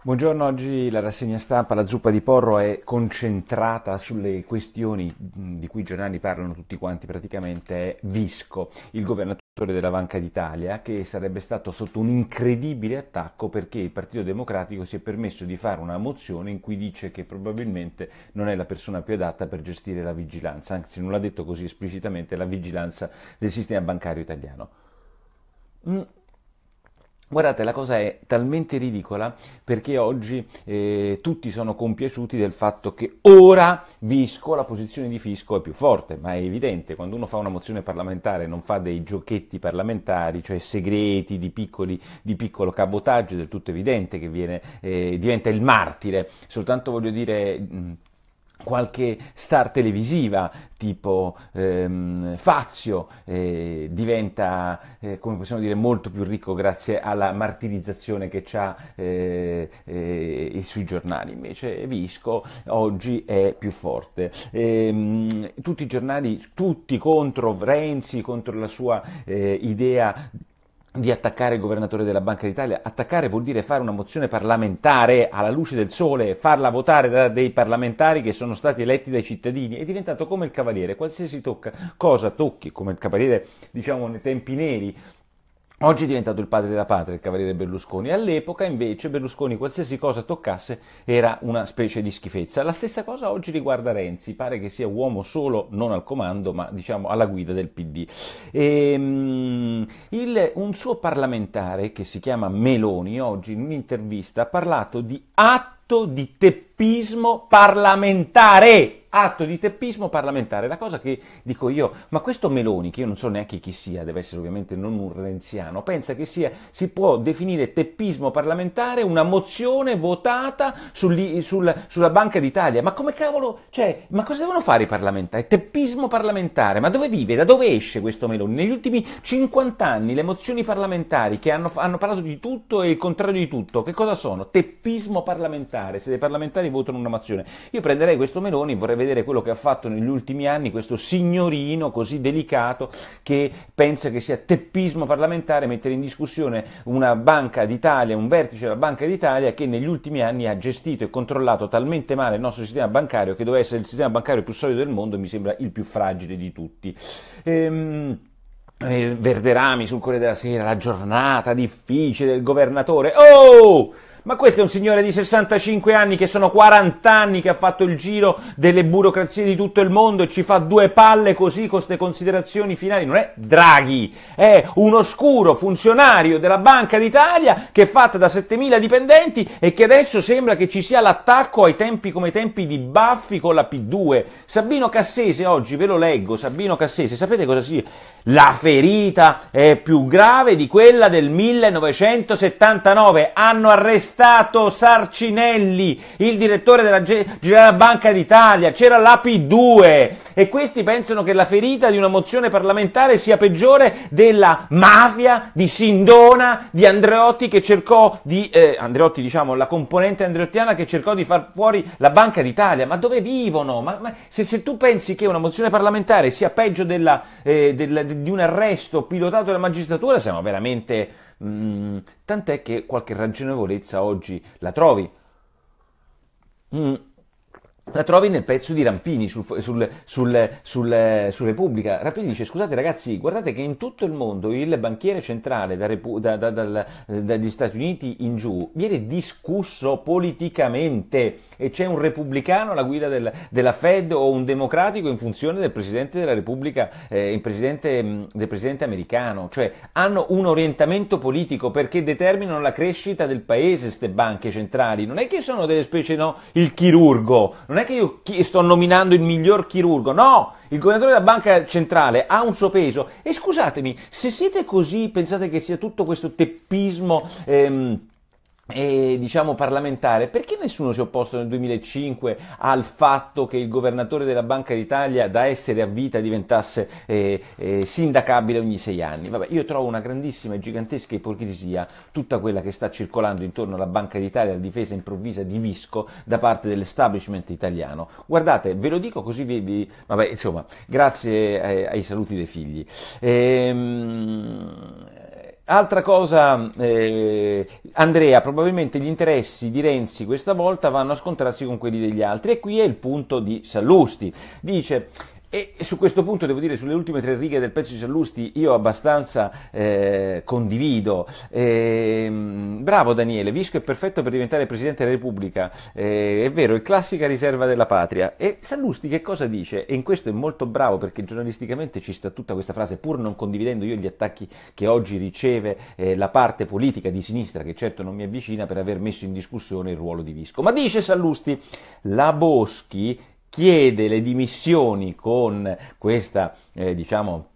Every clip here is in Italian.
Buongiorno, oggi la rassegna stampa La zuppa di Porro è concentrata sulle questioni mm, di cui i giornali parlano tutti quanti, praticamente è Visco, il governatore della Banca d'Italia, che sarebbe stato sotto un incredibile attacco perché il Partito Democratico si è permesso di fare una mozione in cui dice che probabilmente non è la persona più adatta per gestire la vigilanza, anzi non l'ha detto così esplicitamente, la vigilanza del sistema bancario italiano. Mm, Guardate, la cosa è talmente ridicola perché oggi eh, tutti sono compiaciuti del fatto che ora Visco, la posizione di Fisco è più forte, ma è evidente, quando uno fa una mozione parlamentare non fa dei giochetti parlamentari, cioè segreti di, piccoli, di piccolo cabotaggio, è del tutto evidente che viene, eh, diventa il martire. Soltanto voglio dire... Mh, qualche star televisiva tipo ehm, Fazio eh, diventa, eh, come possiamo dire, molto più ricco grazie alla martirizzazione che ha eh, eh sui giornali. Invece Visco oggi è più forte. E, ehm, tutti i giornali, tutti contro Renzi, contro la sua eh, idea di attaccare il governatore della Banca d'Italia. Attaccare vuol dire fare una mozione parlamentare alla luce del sole, farla votare da dei parlamentari che sono stati eletti dai cittadini. È diventato come il cavaliere, qualsiasi tocca, cosa tocchi, come il cavaliere diciamo nei tempi neri, Oggi è diventato il padre della patria, il cavaliere Berlusconi. All'epoca invece Berlusconi qualsiasi cosa toccasse era una specie di schifezza. La stessa cosa oggi riguarda Renzi, pare che sia uomo solo, non al comando, ma diciamo alla guida del PD. E, um, il, un suo parlamentare che si chiama Meloni oggi in un'intervista ha parlato di atti atto di teppismo parlamentare. Atto di teppismo parlamentare. La cosa che dico io, ma questo Meloni, che io non so neanche chi sia, deve essere ovviamente non un renziano, pensa che sia, si può definire teppismo parlamentare una mozione votata sul, sul, sulla Banca d'Italia. Ma come cavolo, cioè, ma cosa devono fare i parlamentari? Teppismo parlamentare, ma dove vive, da dove esce questo Meloni? Negli ultimi 50 anni le mozioni parlamentari che hanno, hanno parlato di tutto e il contrario di tutto, che cosa sono? Teppismo parlamentare parlamentare, se dei parlamentari votano una mozione. Io prenderei questo Meloni, vorrei vedere quello che ha fatto negli ultimi anni questo signorino così delicato che pensa che sia teppismo parlamentare mettere in discussione una Banca d'Italia, un vertice della Banca d'Italia che negli ultimi anni ha gestito e controllato talmente male il nostro sistema bancario che doveva essere il sistema bancario più solido del mondo e mi sembra il più fragile di tutti. Ehm... Eh, Verderami sul Corriere della Sera, la giornata difficile del governatore. Oh! Ma questo è un signore di 65 anni che sono 40 anni che ha fatto il giro delle burocrazie di tutto il mondo e ci fa due palle così con queste considerazioni finali. Non è Draghi, è un oscuro funzionario della Banca d'Italia che è fatta da 7.000 dipendenti e che adesso sembra che ci sia l'attacco ai tempi come i tempi di Baffi con la P2. Sabino Cassese oggi, ve lo leggo, Sabino Cassese, sapete cosa sia? La ferita è più grave di quella del 1979. Hanno arrestato stato Sarcinelli, il direttore della Generale Banca d'Italia, c'era l'AP2 e questi pensano che la ferita di una mozione parlamentare sia peggiore della mafia di Sindona, di Andreotti che cercò di, eh, Andreotti diciamo, la componente andreottiana che cercò di far fuori la Banca d'Italia, ma dove vivono? Ma, ma se, se, tu pensi che una mozione parlamentare sia peggio della, eh, della, di un arresto pilotato dalla magistratura, siamo veramente Mm, tant'è che qualche ragionevolezza oggi la trovi. Mm, la trovi nel pezzo di Rampini su sul, sul, sul, Repubblica. Rampini dice: Scusate ragazzi, guardate che in tutto il mondo il banchiere centrale da Repu- da, da, dagli Stati Uniti in giù viene discusso politicamente e c'è un repubblicano alla guida del, della Fed o un democratico in funzione del presidente della Repubblica, eh, presidente, mm, del presidente americano. Cioè hanno un orientamento politico perché determinano la crescita del paese, queste banche centrali. Non è che sono delle specie, no, il chirurgo. Non non è che io sto nominando il miglior chirurgo, no, il governatore della banca centrale ha un suo peso e scusatemi, se siete così, pensate che sia tutto questo teppismo... Ehm, e, diciamo parlamentare, perché nessuno si è opposto nel 2005 al fatto che il governatore della Banca d'Italia da essere a vita diventasse eh, eh, sindacabile ogni sei anni? Vabbè, io trovo una grandissima e gigantesca ipocrisia tutta quella che sta circolando intorno alla Banca d'Italia, la difesa improvvisa di Visco da parte dell'establishment italiano. Guardate, ve lo dico così vi... vi vabbè, insomma, grazie ai, eh, ai saluti dei figli. Ehm Altra cosa, eh, Andrea, probabilmente gli interessi di Renzi questa volta vanno a scontrarsi con quelli degli altri e qui è il punto di Sallusti. Dice, e su questo punto devo dire, sulle ultime tre righe del pezzo di Sallusti, io abbastanza eh, condivido. Eh, bravo Daniele, Visco è perfetto per diventare Presidente della Repubblica, eh, è vero, è classica riserva della patria. E Sallusti che cosa dice? E in questo è molto bravo perché giornalisticamente ci sta tutta questa frase, pur non condividendo io gli attacchi che oggi riceve eh, la parte politica di sinistra, che certo non mi avvicina per aver messo in discussione il ruolo di Visco. Ma dice Sallusti, la Boschi chiede le dimissioni con questa, eh, diciamo,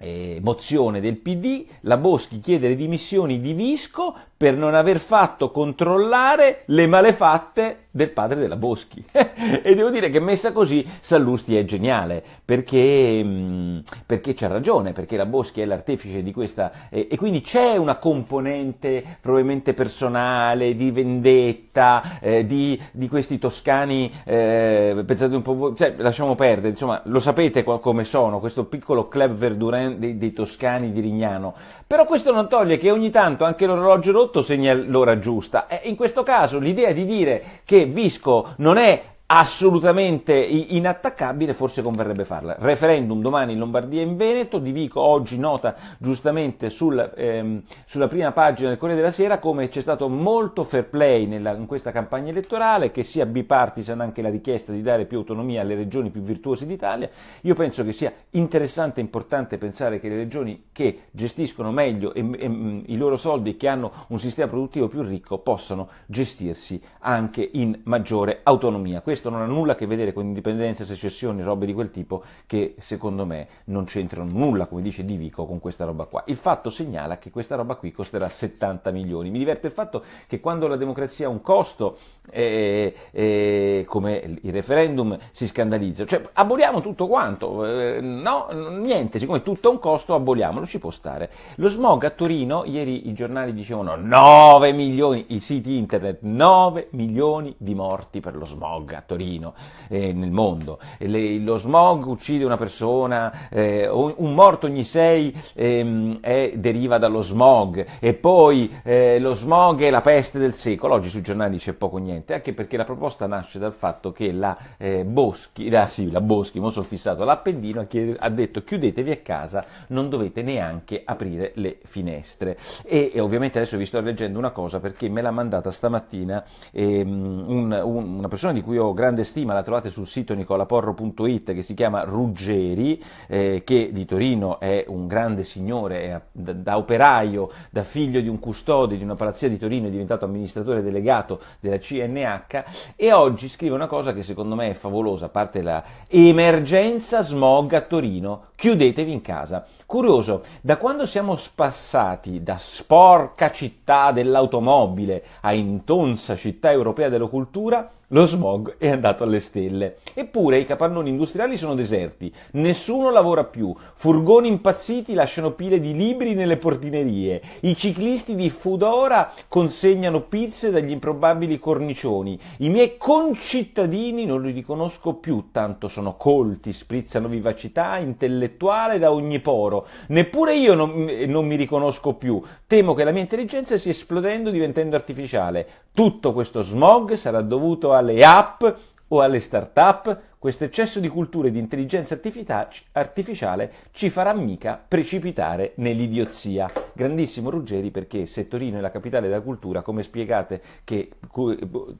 eh, mozione del PD, la Boschi chiede le dimissioni di Visco per non aver fatto controllare le malefatte del padre della Boschi. e devo dire che messa così Sallusti è geniale, perché, mm, perché c'ha ragione, perché la Boschi è l'artefice di questa... E, e quindi c'è una componente probabilmente personale, di vendetta, eh, di, di, questi toscani, eh, pensate un po' voi, cioè, lasciamo perdere, insomma, lo sapete come sono, questo piccolo club verdurin dei, dei toscani di Rignano. Però questo non toglie che ogni tanto anche l'orologio rotto segna l'ora giusta. E in questo caso l'idea di dire che Visco non è assolutamente inattaccabile, forse converrebbe farla. Referendum domani in Lombardia e in Veneto, di Vico oggi nota giustamente sul, ehm, sulla prima pagina del Corriere della Sera come c'è stato molto fair play nella, in questa campagna elettorale, che sia bipartisan anche la richiesta di dare più autonomia alle regioni più virtuose d'Italia. Io penso che sia interessante e importante pensare che le regioni che gestiscono meglio e, e, mm, i loro soldi e che hanno un sistema produttivo più ricco possano gestirsi anche in maggiore autonomia. Questo questo non ha nulla a che vedere con indipendenza, secessioni, robe di quel tipo che secondo me non c'entrano nulla, come dice Divico, con questa roba qua. Il fatto segnala che questa roba qui costerà 70 milioni. Mi diverte il fatto che quando la democrazia ha un costo, eh, eh, come il referendum, si scandalizza. Cioè, aboliamo tutto quanto, eh, no, niente, siccome tutto ha un costo, aboliamolo, ci può stare. Lo smog a Torino, ieri i giornali dicevano 9 milioni, i siti internet, 9 milioni di morti per lo smog a Torino, eh, nel mondo. Le, lo smog uccide una persona, eh, un morto ogni sei ehm, è, deriva dallo smog e poi eh, lo smog è la peste del secolo. Oggi sui giornali c'è poco niente, anche perché la proposta nasce dal fatto che la eh, Boschi, la, sì, la Boschi, mo sono fissato, l'Appendino ha detto chiudetevi a casa, non dovete neanche aprire le finestre. E, e ovviamente adesso vi sto leggendo una cosa perché me l'ha mandata stamattina ehm, un, un, una persona di cui ho grande stima, la trovate sul sito nicolaporro.it che si chiama Ruggeri, eh, che di Torino è un grande signore, è, da, da, operaio, da figlio di un custode di una palazzia di Torino è diventato amministratore delegato della CNH e oggi scrive una cosa che secondo me è favolosa, a parte la emergenza smog a Torino, chiudetevi in casa. Curioso, da quando siamo spassati da sporca città dell'automobile a intonsa città europea della cultura, lo smog è andato alle stelle. Eppure i capannoni industriali sono deserti, nessuno lavora più, furgoni impazziti lasciano pile di libri nelle portinerie, i ciclisti di Fudora consegnano pizze dagli improbabili cornicioni, i miei concittadini non li riconosco più, tanto sono colti, sprizzano vivacità intellettuale da ogni poro, neppure io non, eh, non mi riconosco più, temo che la mia intelligenza stia esplodendo diventando artificiale. Tutto questo smog sarà dovuto a alle app o alle start-up, questo eccesso di cultura e di intelligenza artificiale ci farà mica precipitare nell'idiozia. Grandissimo Ruggeri perché se Torino è la capitale della cultura, come spiegate che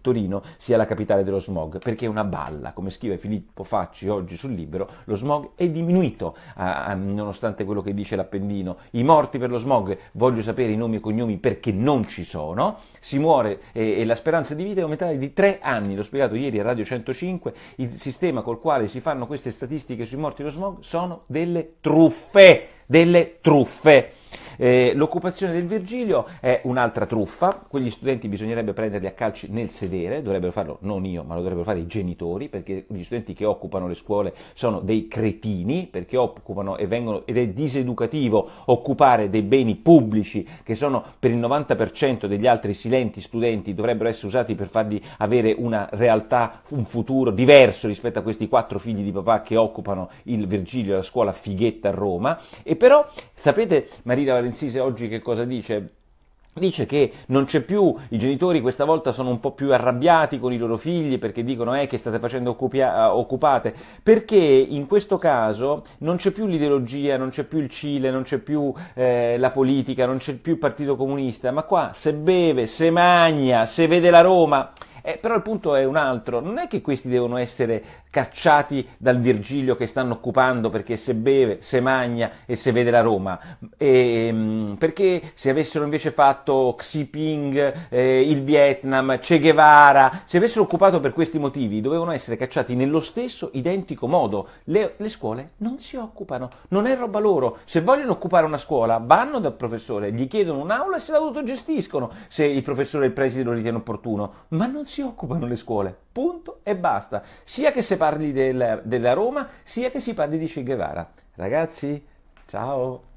Torino sia la capitale dello smog? Perché è una balla, come scrive Filippo Facci oggi sul libro, lo smog è diminuito a, a, nonostante quello che dice l'Appendino. I morti per lo smog, voglio sapere i nomi e cognomi perché non ci sono, si muore e, e la speranza di vita è aumentata di tre anni, l'ho spiegato ieri a Radio 105, il sistema col quale si fanno queste statistiche sui morti e lo smog sono delle truffe, delle truffe. Eh, l'occupazione del Virgilio è un'altra truffa, quegli studenti bisognerebbe prenderli a calci nel sedere, dovrebbero farlo non io, ma lo dovrebbero fare i genitori, perché gli studenti che occupano le scuole sono dei cretini, perché occupano e vengono, ed è diseducativo occupare dei beni pubblici che sono per il 90% degli altri silenti studenti, dovrebbero essere usati per fargli avere una realtà, un futuro diverso rispetto a questi quattro figli di papà che occupano il Virgilio, la scuola fighetta a Roma, e però sapete Maria Valentina Insise oggi che cosa dice? Dice che non c'è più, i genitori questa volta sono un po' più arrabbiati con i loro figli perché dicono eh, che state facendo occupia- ah, occupate, perché in questo caso non c'è più l'ideologia, non c'è più il Cile, non c'è più eh, la politica, non c'è più il Partito Comunista, ma qua se beve, se magna, se vede la Roma, eh, però il punto è un altro, non è che questi devono essere cacciati dal Virgilio che stanno occupando perché se beve, se magna e se vede la Roma, e, ehm, perché se avessero invece fatto Xi Jinping, eh, il Vietnam, Che Guevara, se avessero occupato per questi motivi dovevano essere cacciati nello stesso identico modo. Le, le scuole non si occupano, non è roba loro. Se vogliono occupare una scuola vanno dal professore, gli chiedono un'aula e se l'autogestiscono, se il professore e il preside lo ritiene opportuno, ma non si si occupano le scuole, punto e basta, sia che si parli del, della Roma, sia che si parli di Che Guevara. Ragazzi, ciao!